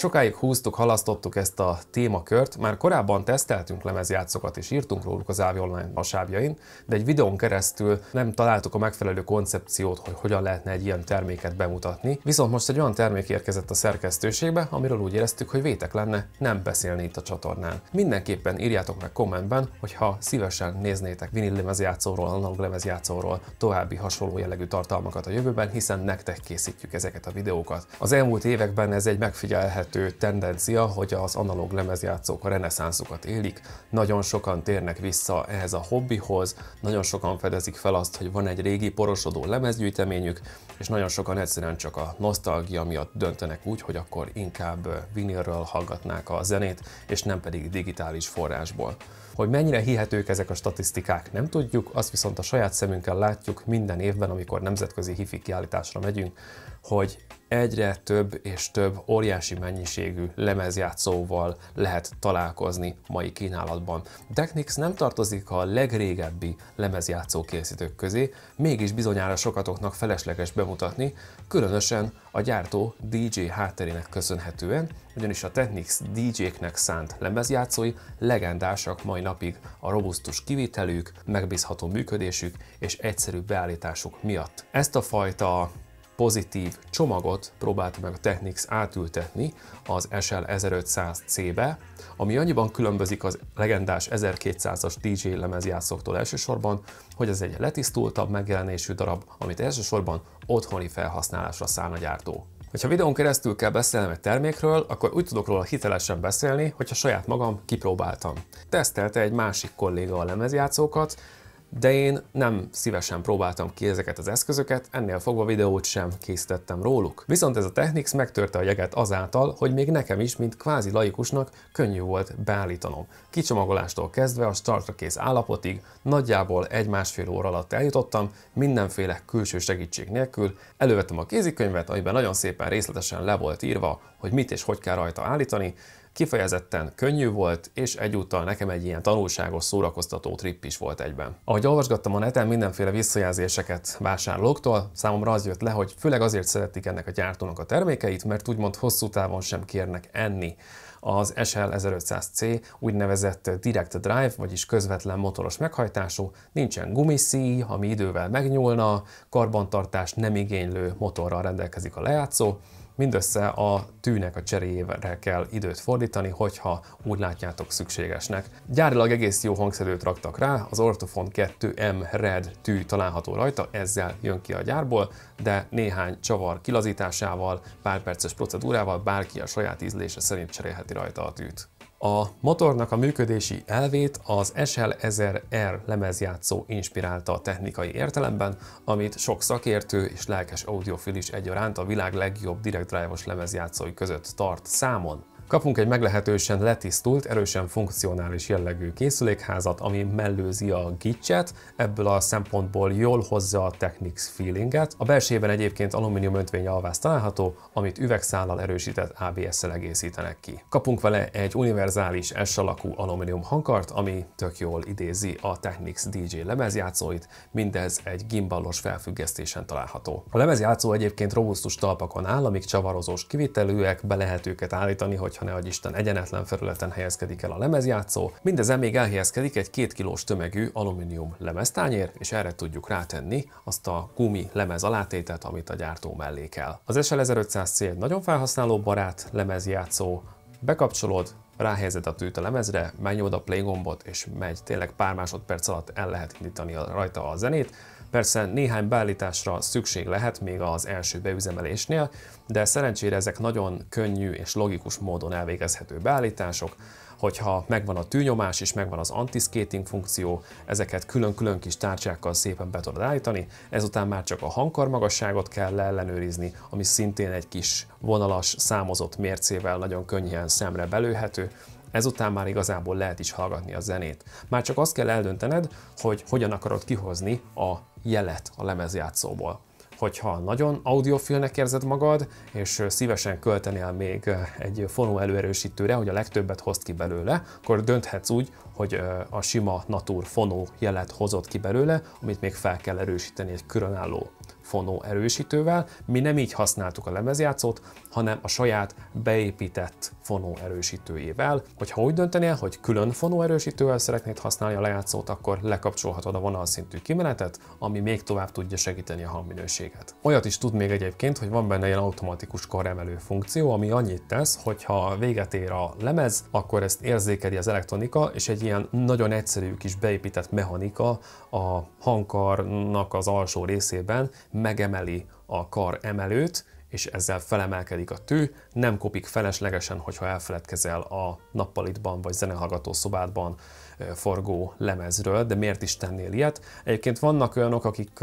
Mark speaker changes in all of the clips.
Speaker 1: Sokáig húztuk, halasztottuk ezt a témakört, már korábban teszteltünk lemezjátszókat és írtunk róluk az Ávi Online hasábjain, de egy videón keresztül nem találtuk a megfelelő koncepciót, hogy hogyan lehetne egy ilyen terméket bemutatni. Viszont most egy olyan termék érkezett a szerkesztőségbe, amiről úgy éreztük, hogy vétek lenne nem beszélni itt a csatornán. Mindenképpen írjátok meg kommentben, hogyha szívesen néznétek vinil lemezjátszóról, analog lemezjátszóról további hasonló jellegű tartalmakat a jövőben, hiszen nektek készítjük ezeket a videókat. Az elmúlt években ez egy megfigyelhető érezhető tendencia, hogy az analóg lemezjátszók a reneszánszukat élik, nagyon sokan térnek vissza ehhez a hobbihoz, nagyon sokan fedezik fel azt, hogy van egy régi porosodó lemezgyűjteményük, és nagyon sokan egyszerűen csak a nosztalgia miatt döntenek úgy, hogy akkor inkább vinilről hallgatnák a zenét, és nem pedig digitális forrásból. Hogy mennyire hihetők ezek a statisztikák, nem tudjuk, azt viszont a saját szemünkkel látjuk minden évben, amikor nemzetközi hifi kiállításra megyünk, hogy egyre több és több óriási mennyiségű lemezjátszóval lehet találkozni mai kínálatban. Technics nem tartozik a legrégebbi lemezjátszó készítők közé, mégis bizonyára sokatoknak felesleges bemutatni, különösen a gyártó DJ hátterének köszönhetően, ugyanis a Technics DJ-knek szánt lemezjátszói legendásak mai napig a robusztus kivitelük, megbízható működésük és egyszerű beállításuk miatt. Ezt a fajta pozitív csomagot próbálta meg a Technics átültetni az SL 1500C-be, ami annyiban különbözik az legendás 1200-as DJ lemezjátszóktól elsősorban, hogy ez egy letisztultabb megjelenésű darab, amit elsősorban otthoni felhasználásra szán a gyártó. Ha videón keresztül kell beszélnem egy termékről, akkor úgy tudok róla hitelesen beszélni, hogyha saját magam kipróbáltam. Tesztelte egy másik kolléga a lemezjátszókat, de én nem szívesen próbáltam ki ezeket az eszközöket, ennél fogva videót sem készítettem róluk. Viszont ez a Technics megtörte a jeget azáltal, hogy még nekem is, mint kvázi laikusnak könnyű volt beállítanom. Kicsomagolástól kezdve a startra kész állapotig nagyjából egy-másfél óra alatt eljutottam, mindenféle külső segítség nélkül. Elővettem a kézikönyvet, amiben nagyon szépen részletesen le volt írva, hogy mit és hogy kell rajta állítani, Kifejezetten könnyű volt, és egyúttal nekem egy ilyen tanulságos, szórakoztató trip is volt egyben. Ahogy olvasgattam a neten mindenféle visszajelzéseket vásárlóktól, számomra az jött le, hogy főleg azért szeretik ennek a gyártónak a termékeit, mert úgymond hosszú távon sem kérnek enni az SL1500C úgynevezett direct drive, vagyis közvetlen motoros meghajtású, nincsen gumiszíj, ami idővel megnyúlna, karbantartás nem igénylő motorral rendelkezik a lejátszó, Mindössze a tűnek a cseréjére kell időt fordítani, hogyha úgy látjátok szükségesnek. Gyárilag egész jó hangszerőt raktak rá, az Ortofon 2M Red tű található rajta, ezzel jön ki a gyárból, de néhány csavar kilazításával, pár perces procedúrával bárki a saját ízlése szerint cserélheti rajta a tűt. A motornak a működési elvét az SL1000R lemezjátszó inspirálta technikai értelemben, amit sok szakértő és lelkes audiofil is egyaránt a világ legjobb direct drive-os lemezjátszói között tart számon. Kapunk egy meglehetősen letisztult, erősen funkcionális jellegű készülékházat, ami mellőzi a gicset, ebből a szempontból jól hozza a Technics feelinget. A belsőben egyébként alumínium öntvény alvász található, amit üvegszállal erősített ABS-szel egészítenek ki. Kapunk vele egy univerzális S alakú alumínium hangkart, ami tök jól idézi a Technics DJ lemezjátszóit, mindez egy gimbalos felfüggesztésen található. A lemezjátszó egyébként robusztus talpakon áll, amik csavarozós kivitelőek, be lehet őket állítani, hogy hogyha ne Isten egyenetlen felületen helyezkedik el a lemezjátszó, mindezen még elhelyezkedik egy két kilós tömegű alumínium lemeztányér, és erre tudjuk rátenni azt a gumi lemez alátétet, amit a gyártó mellékel. Az SL 1500C egy nagyon felhasználó barát lemezjátszó, bekapcsolod, ráhelyezed a tűt a lemezre, menj oda a play gombot, és megy, tényleg pár másodperc alatt el lehet indítani rajta a zenét, Persze néhány beállításra szükség lehet még az első beüzemelésnél, de szerencsére ezek nagyon könnyű és logikus módon elvégezhető beállítások, hogyha megvan a tűnyomás és megvan az antiskating funkció, ezeket külön-külön kis tárcsákkal szépen be tudod állítani, ezután már csak a hangkarmagasságot kell ellenőrizni, ami szintén egy kis vonalas, számozott mércével nagyon könnyen szemre belőhető, ezután már igazából lehet is hallgatni a zenét. Már csak azt kell eldöntened, hogy hogyan akarod kihozni a jelet a lemezjátszóból. Hogyha nagyon audiofilnek érzed magad, és szívesen költenél még egy fonó előerősítőre, hogy a legtöbbet hozd ki belőle, akkor dönthetsz úgy, hogy a sima natur fonó jelet hozod ki belőle, amit még fel kell erősíteni egy különálló fonó erősítővel. Mi nem így használtuk a lemezjátszót, hanem a saját beépített fonóerősítőjével. Hogyha úgy döntenél, hogy külön fonóerősítővel szeretnéd használni a lejátszót, akkor lekapcsolhatod a vonalszintű kimenetet, ami még tovább tudja segíteni a hangminőséget. Olyat is tud még egyébként, hogy van benne ilyen automatikus karemelő funkció, ami annyit tesz, hogy ha véget ér a lemez, akkor ezt érzékeli az elektronika, és egy ilyen nagyon egyszerű kis beépített mechanika a hangkarnak az alsó részében megemeli a kar emelőt, és ezzel felemelkedik a tű, nem kopik feleslegesen, hogyha elfeledkezel a nappalitban vagy zenehallgató szobádban forgó lemezről, de miért is tennél ilyet? Egyébként vannak olyanok, akik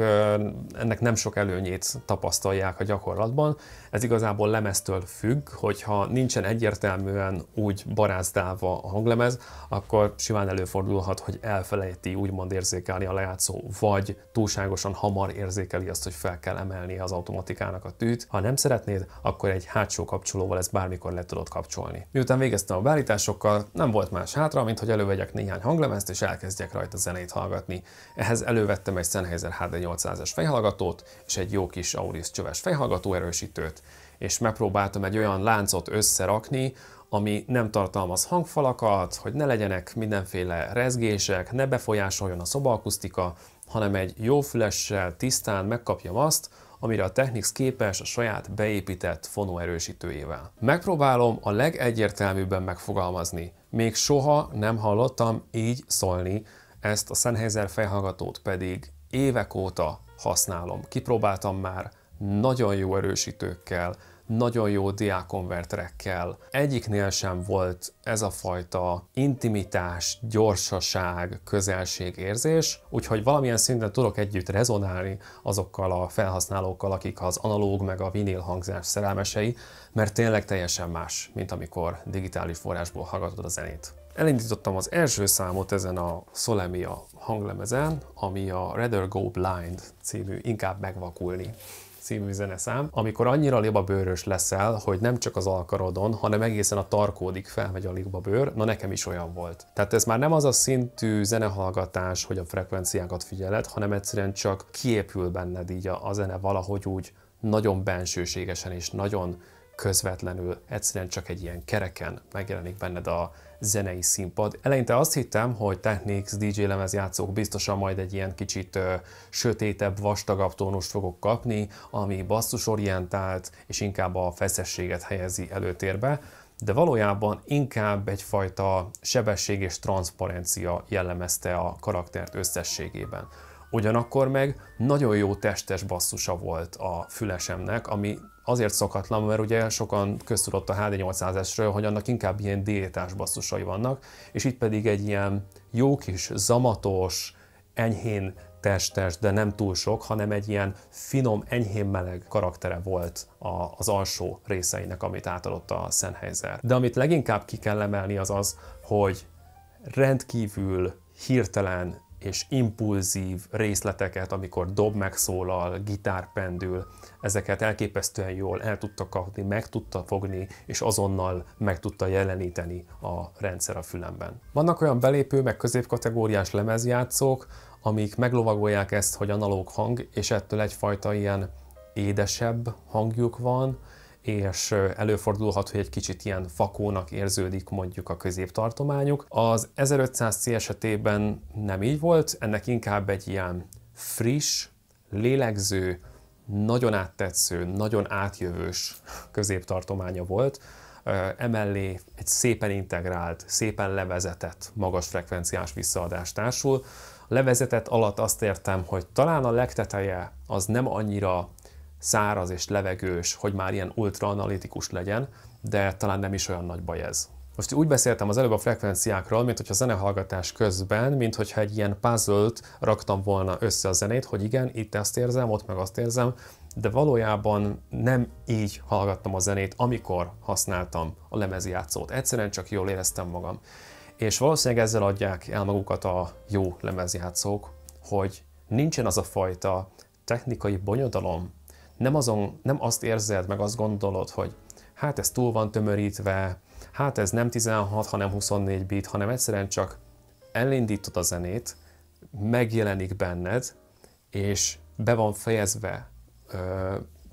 Speaker 1: ennek nem sok előnyét tapasztalják a gyakorlatban. Ez igazából lemeztől függ, hogyha nincsen egyértelműen úgy barázdálva a hanglemez, akkor simán előfordulhat, hogy elfelejti úgymond érzékelni a lejátszó, vagy túlságosan hamar érzékeli azt, hogy fel kell emelni az automatikának a tűt. Ha nem szeretnéd, akkor egy hátsó kapcsolóval ezt bármikor le tudod kapcsolni. Miután végeztem a beállításokkal, nem volt más hátra, mint hogy elővegyek néhány hanglemezt, és elkezdjek rajta zenét hallgatni. Ehhez elővettem egy Sennheiser hd 800 es fejhallgatót, és egy jó kis Auris csöves fejhallgató erősítőt, és megpróbáltam egy olyan láncot összerakni, ami nem tartalmaz hangfalakat, hogy ne legyenek mindenféle rezgések, ne befolyásoljon a szobaakusztika, hanem egy jó fülessel tisztán megkapjam azt, amire a Technics képes a saját beépített fonóerősítőjével. Megpróbálom a legegyértelműbben megfogalmazni, még soha nem hallottam így szólni, ezt a Sennheiser fejhallgatót pedig évek óta használom. Kipróbáltam már nagyon jó erősítőkkel, nagyon jó diákonverterekkel. Egyiknél sem volt ez a fajta intimitás, gyorsaság, közelség érzés, úgyhogy valamilyen szinten tudok együtt rezonálni azokkal a felhasználókkal, akik az analóg meg a vinil hangzás szerelmesei, mert tényleg teljesen más, mint amikor digitális forrásból hallgatod a zenét. Elindítottam az első számot ezen a Solemia hanglemezen, ami a Rather Go Blind című Inkább megvakulni című zeneszám, amikor annyira libabőrös leszel, hogy nem csak az alkarodon, hanem egészen a tarkódik felmegy a libabőr, na nekem is olyan volt. Tehát ez már nem az a szintű zenehallgatás, hogy a frekvenciákat figyeled, hanem egyszerűen csak kiépül benned így a, a zene valahogy úgy nagyon bensőségesen és nagyon közvetlenül, egyszerűen csak egy ilyen kereken megjelenik benned a, zenei színpad. Eleinte azt hittem, hogy Technics DJ lemezjátszók biztosan majd egy ilyen kicsit ö, sötétebb, vastagabb tónust fogok kapni, ami basszusorientált és inkább a feszességet helyezi előtérbe, de valójában inkább egyfajta sebesség és transzparencia jellemezte a karaktert összességében. Ugyanakkor meg nagyon jó testes basszusa volt a fülesemnek, ami azért szokatlan, mert ugye sokan köztudott a HD800-esről, hogy annak inkább ilyen diétás basszusai vannak, és itt pedig egy ilyen jó kis, zamatos, enyhén testes, de nem túl sok, hanem egy ilyen finom, enyhén meleg karaktere volt a, az alsó részeinek, amit átadott a Sennheiser. De amit leginkább ki kell emelni az az, hogy rendkívül hirtelen és impulzív részleteket, amikor dob megszólal, gitár pendül, ezeket elképesztően jól el tudta kapni, meg tudta fogni, és azonnal meg tudta jeleníteni a rendszer a fülemben. Vannak olyan belépő, meg középkategóriás lemezjátszók, amik meglovagolják ezt, hogy analóg hang, és ettől egyfajta ilyen édesebb hangjuk van, és előfordulhat, hogy egy kicsit ilyen fakónak érződik mondjuk a középtartományuk. Az 1500C esetében nem így volt, ennek inkább egy ilyen friss, lélegző, nagyon áttetsző, nagyon átjövős középtartománya volt, emellé egy szépen integrált, szépen levezetett magas frekvenciás visszaadás társul. A levezetett alatt azt értem, hogy talán a legteteje az nem annyira száraz és levegős, hogy már ilyen ultraanalitikus legyen, de talán nem is olyan nagy baj ez. Most úgy beszéltem az előbb a frekvenciákról, mint hogyha zenehallgatás közben, mint hogyha egy ilyen puzzle raktam volna össze a zenét, hogy igen, itt ezt érzem, ott meg azt érzem, de valójában nem így hallgattam a zenét, amikor használtam a játszót. Egyszerűen csak jól éreztem magam. És valószínűleg ezzel adják el magukat a jó lemezjátszók, hogy nincsen az a fajta technikai bonyodalom, nem, azon, nem azt érzed, meg azt gondolod, hogy hát ez túl van tömörítve, hát ez nem 16, hanem 24 bit, hanem egyszerűen csak elindítod a zenét, megjelenik benned, és be van fejezve,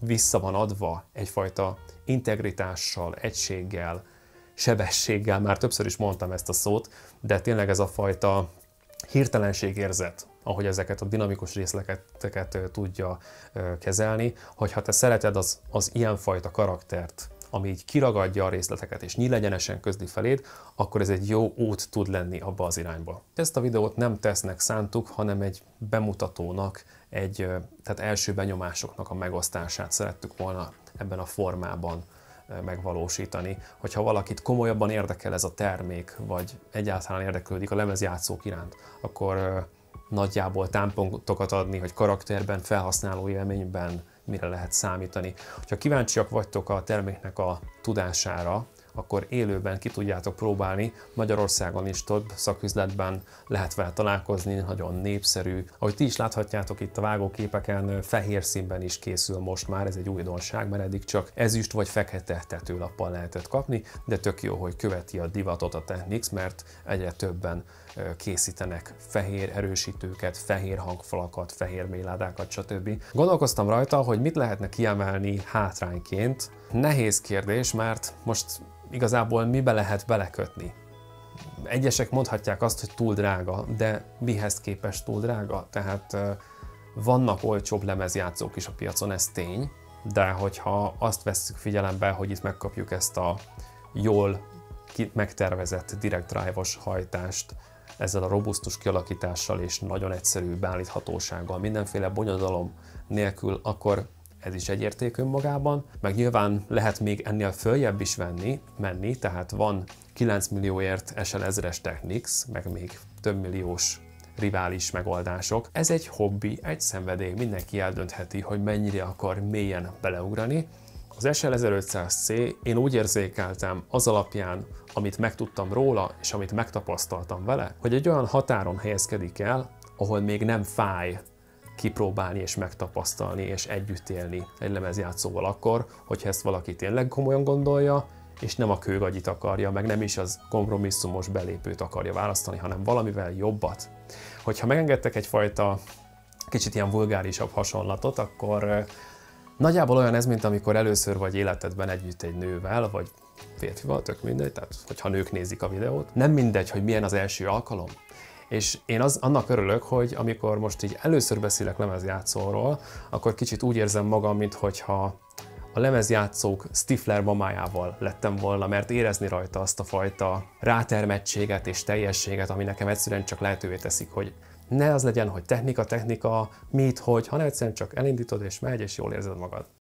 Speaker 1: vissza van adva egyfajta integritással, egységgel, sebességgel, már többször is mondtam ezt a szót, de tényleg ez a fajta hirtelenségérzet, ahogy ezeket a dinamikus részleteket tudja kezelni, hogyha te szereted az, az ilyenfajta karaktert, ami így kiragadja a részleteket és nyílegyenesen közdi feléd, akkor ez egy jó út tud lenni abba az irányba. Ezt a videót nem tesznek szántuk, hanem egy bemutatónak, egy, tehát első benyomásoknak a megosztását szerettük volna ebben a formában megvalósítani. Hogyha valakit komolyabban érdekel ez a termék, vagy egyáltalán érdeklődik a lemezjátszók iránt, akkor nagyjából támpontokat adni, hogy karakterben, felhasználó élményben, mire lehet számítani. Ha kíváncsiak vagytok a terméknek a tudására, akkor élőben ki tudjátok próbálni. Magyarországon is több szaküzletben lehet vele találkozni, nagyon népszerű. Ahogy ti is láthatjátok itt a vágóképeken, fehér színben is készül most már, ez egy újdonság, mert eddig csak ezüst vagy fekete tetőlappal lehetett kapni, de tök jó, hogy követi a divatot a Technics, mert egyre többen készítenek fehér erősítőket, fehér hangfalakat, fehér méládákat, stb. Gondolkoztam rajta, hogy mit lehetne kiemelni hátrányként, Nehéz kérdés, mert most igazából mibe lehet belekötni? Egyesek mondhatják azt, hogy túl drága, de mihez képest túl drága? Tehát vannak olcsóbb lemezjátszók is a piacon, ez tény, de hogyha azt vesszük figyelembe, hogy itt megkapjuk ezt a jól megtervezett direct drive hajtást, ezzel a robusztus kialakítással és nagyon egyszerű beállíthatósággal, mindenféle bonyodalom nélkül, akkor ez is egy érték önmagában, meg nyilván lehet még ennél följebb is venni, menni, tehát van 9 millióért SL 1000-es Technics, meg még több milliós rivális megoldások. Ez egy hobbi, egy szenvedély, mindenki eldöntheti, hogy mennyire akar mélyen beleugrani. Az SL 1500C én úgy érzékeltem az alapján, amit megtudtam róla, és amit megtapasztaltam vele, hogy egy olyan határon helyezkedik el, ahol még nem fáj kipróbálni és megtapasztalni és együtt élni egy lemezjátszóval akkor, hogyha ezt valaki tényleg komolyan gondolja, és nem a kőgagyit akarja, meg nem is az kompromisszumos belépőt akarja választani, hanem valamivel jobbat. Hogyha megengedtek egyfajta kicsit ilyen vulgárisabb hasonlatot, akkor nagyjából olyan ez, mint amikor először vagy életedben együtt egy nővel, vagy férfival, tök mindegy, tehát hogyha nők nézik a videót. Nem mindegy, hogy milyen az első alkalom, és én az, annak örülök, hogy amikor most így először beszélek lemezjátszóról, akkor kicsit úgy érzem magam, mintha a lemezjátszók Stifler mamájával lettem volna, mert érezni rajta azt a fajta rátermettséget és teljességet, ami nekem egyszerűen csak lehetővé teszik, hogy ne az legyen, hogy technika, technika, mit, hogy, hanem egyszerűen csak elindítod és megy, és jól érzed magad.